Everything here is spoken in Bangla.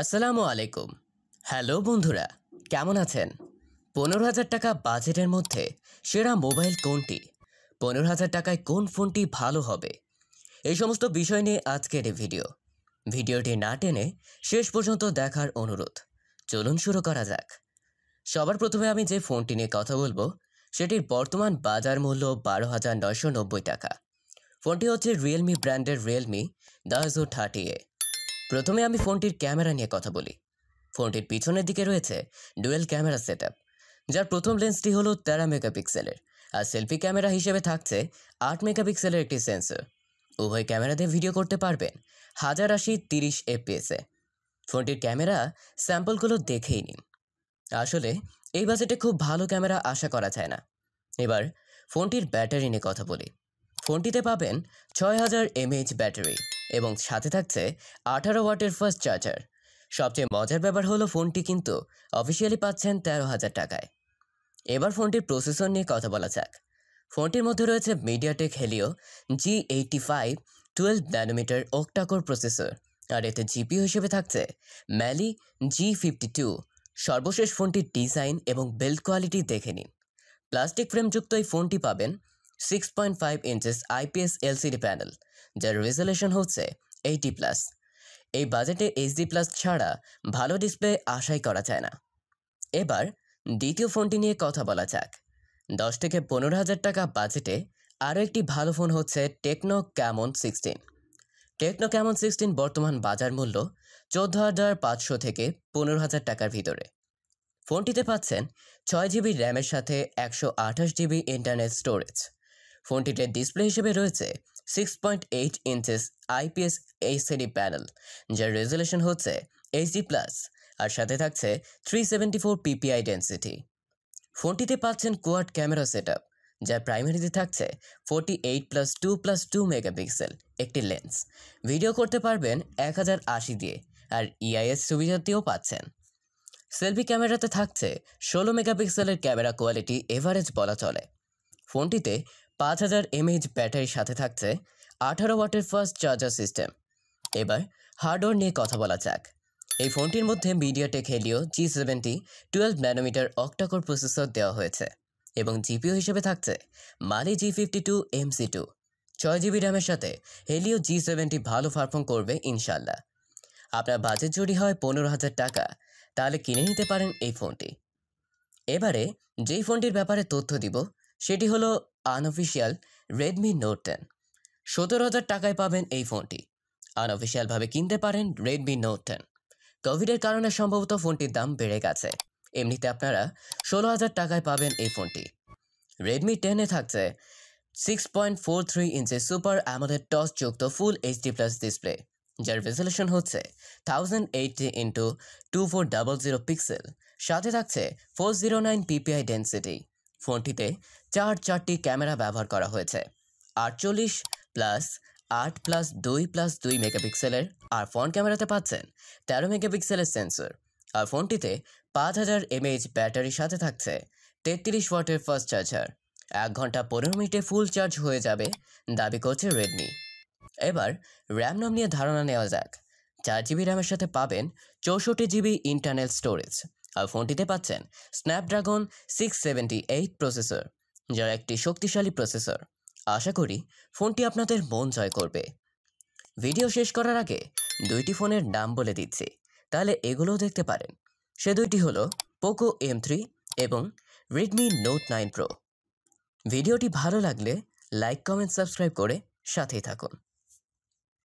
আসসালামু আলাইকুম হ্যালো বন্ধুরা কেমন আছেন পনেরো হাজার টাকা বাজেটের মধ্যে সেরা মোবাইল কোনটি পনেরো হাজার টাকায় কোন ফোনটি ভালো হবে এই সমস্ত বিষয় নিয়ে আজকের এই ভিডিও ভিডিওটি না টেনে শেষ পর্যন্ত দেখার অনুরোধ চলুন শুরু করা যাক সবার প্রথমে আমি যে ফোনটি নিয়ে কথা বলবো সেটির বর্তমান বাজার মূল্য বারো হাজার নয়শো নব্বই টাকা ফোনটি হচ্ছে রিয়েলমি ব্র্যান্ডের রিয়েলমি দাজো থার্টি এ প্রথমে আমি ফোনটির ক্যামেরা নিয়ে কথা বলি ফোনটির পিছনের দিকে রয়েছে ডুয়েল ক্যামেরা সেট যার প্রথম লেন্সটি হলো তেরো মেগাপিক্সেলের আর সেলফি ক্যামেরা হিসেবে থাকছে আট মেগাপিক্সেলের একটি সেন্সর উভয় ক্যামেরাতে ভিডিও করতে পারবেন হাজার আশি তিরিশ এফপিএসে ফোনটির ক্যামেরা স্যাম্পলগুলো দেখেই নিন আসলে এই বাজেটে খুব ভালো ক্যামেরা আশা করা যায় না এবার ফোনটির ব্যাটারি নিয়ে কথা বলি ফোনটিতে পাবেন ছয় হাজার এমএইচ ব্যাটারি এবং সাথে থাকছে আঠারো ওয়াটের ফার্স্ট চার্জার সবচেয়ে মজার ব্যাপার হলো ফোনটি কিন্তু অফিসিয়ালি পাচ্ছেন তেরো হাজার টাকায় এবার ফোনটির প্রসেসর নিয়ে কথা বলা যাক ফোনটির মধ্যে রয়েছে MediaTek Helio G eighty five twelve nanometer octacore processor আর এতে জিপিও হিসেবে থাকছে ম্যালি জি ফিফটি টু সর্বশেষ ফোনটির ডিজাইন এবং বিল্ড কোয়ালিটি দেখে নিন প্লাস্টিক ফ্রেমযুক্ত এই ফোনটি পাবেন six point five inches IPS LCD panel যার রেজলেশন হচ্ছে এইটি প্লাস এই বাজেটে এইচডি প্লাস ছাড়া ভালো ডিসপ্লে আশাই করা যায় না এবার দ্বিতীয় ফোনটি নিয়ে কথা বলা যাক দশ থেকে পনেরো হাজার টাকা বাজেটে আরও একটি ভালো ফোন হচ্ছে Tecno Camon sixteen Tecno Camon sixteen বর্তমান বাজার মূল্য চোদ্দো হাজার পাঁচশো থেকে পনেরো হাজার টাকার ভিতরে ফোনটিতে পাচ্ছেন ছয় জিবি র্যামের সাথে একশো আঠাশ জিবি ইন্টারনেট স্টোরেজ ফোনটিতে ডিসপ্লে হিসেবে রয়েছে six point eight inches IPS LCD panel যার রেজুলেশন হচ্ছে এইচডি প্লাস আর সাথে থাকছে three seventy four PPI density ফোনটিতে পাচ্ছেন কোয়াড ক্যামেরা সেট আপ যার প্রাইমারিতে থাকছে forty eight plus two plus two megapixel একটি লেন্স ভিডিও করতে পারবেন এক হাজার আশি দিয়ে আর ইআইএস e সুবিধাটিও পাচ্ছেন সেলফি ক্যামেরাতে থাকছে ষোলো মেগাপিক্সেলের ক্যামেরা কোয়ালিটি এভারেজ বলা চলে ফোনটিতে পাঁচ হাজার এমএইচ ব্যাটারির সাথে থাকছে আঠারো ওয়াটের ফার্স্ট চার্জার সিস্টেম এবার হার্ডওয়্যার নিয়ে কথা বলা যাক এই ফোনটির মধ্যে MediaTek Helio G seventy twelve nanometer octacore processor দেওয়া হয়েছে এবং জিপিও হিসেবে থাকছে Mali G fifty two MC two ছয় জিবি র্যামের সাথে হেলিও জি সেভেন্টি ভালো পারফর্ম করবে ইনশাল্লাহ আপনার বাজেট যদি হয় পনেরো হাজার টাকা তাহলে কিনে নিতে পারেন এই ফোনটি এবারে যেই ফোনটির ব্যাপারে তথ্য দিব সেটি হলো আনঅফিসিয়াল রেডমি নোট টেন সতেরো হাজার টাকায় পাবেন এই ফোনটি আনঅফিসিয়ালভাবে কিনতে পারেন রেডমি নোট টেন কোভিডের কারণে সম্ভবত ফোনটির দাম বেড়ে গেছে এমনিতে আপনারা ষোলো হাজার টাকায় পাবেন এই ফোনটি রেডমি টেনে থাকছে সিক্স পয়েন্ট ফোর থ্রি ইঞ্চের সুপার আমাদের যুক্ত ফুল এইচডি প্লাস ডিসপ্লে যার রেজলেশন হচ্ছে thousand eighty into two four double zero pixel সাথে থাকছে four zero nine PPI density ফোনটিতে চার চারটি ক্যামেরা ব্যবহার করা হয়েছে আটচল্লিশ প্লাস আট প্লাস দুই প্লাস দুই মেগাপিক্সেলের আর ফোন ক্যামেরাতে পাচ্ছেন তেরো মেগাপিক্সেলের সেন্সর আর ফোনটিতে পাঁচ হাজার এমএইচ ব্যাটারির সাথে থাকছে তেত্রিশ ওয়াটের ফার্স্ট চার্জার এক ঘন্টা পনেরো মিনিটে ফুল চার্জ হয়ে যাবে দাবি করছে রেডমি এবার র্যাম নাম নিয়ে ধারণা নেওয়া যাক চার জিবি র্যামের সাথে পাবেন চৌষট্টি জিবি ইন্টারনাল স্টোরেজ আর ফোনটিতে পাচ্ছেন Snapdragon six seventy eight processor যার একটি শক্তিশালী প্রসেসর আশা করি ফোনটি আপনাদের মন জয় করবে ভিডিও শেষ করার আগে দুইটি ফোনের নাম বলে দিচ্ছি তাহলে এগুলোও দেখতে পারেন সে দুইটি হলো পোকো এম থ্রি এবং রেডমি নোট নাইন প্রো ভিডিওটি ভালো লাগলে লাইক কমেন্ট সাবস্ক্রাইব করে সাথেই থাকুন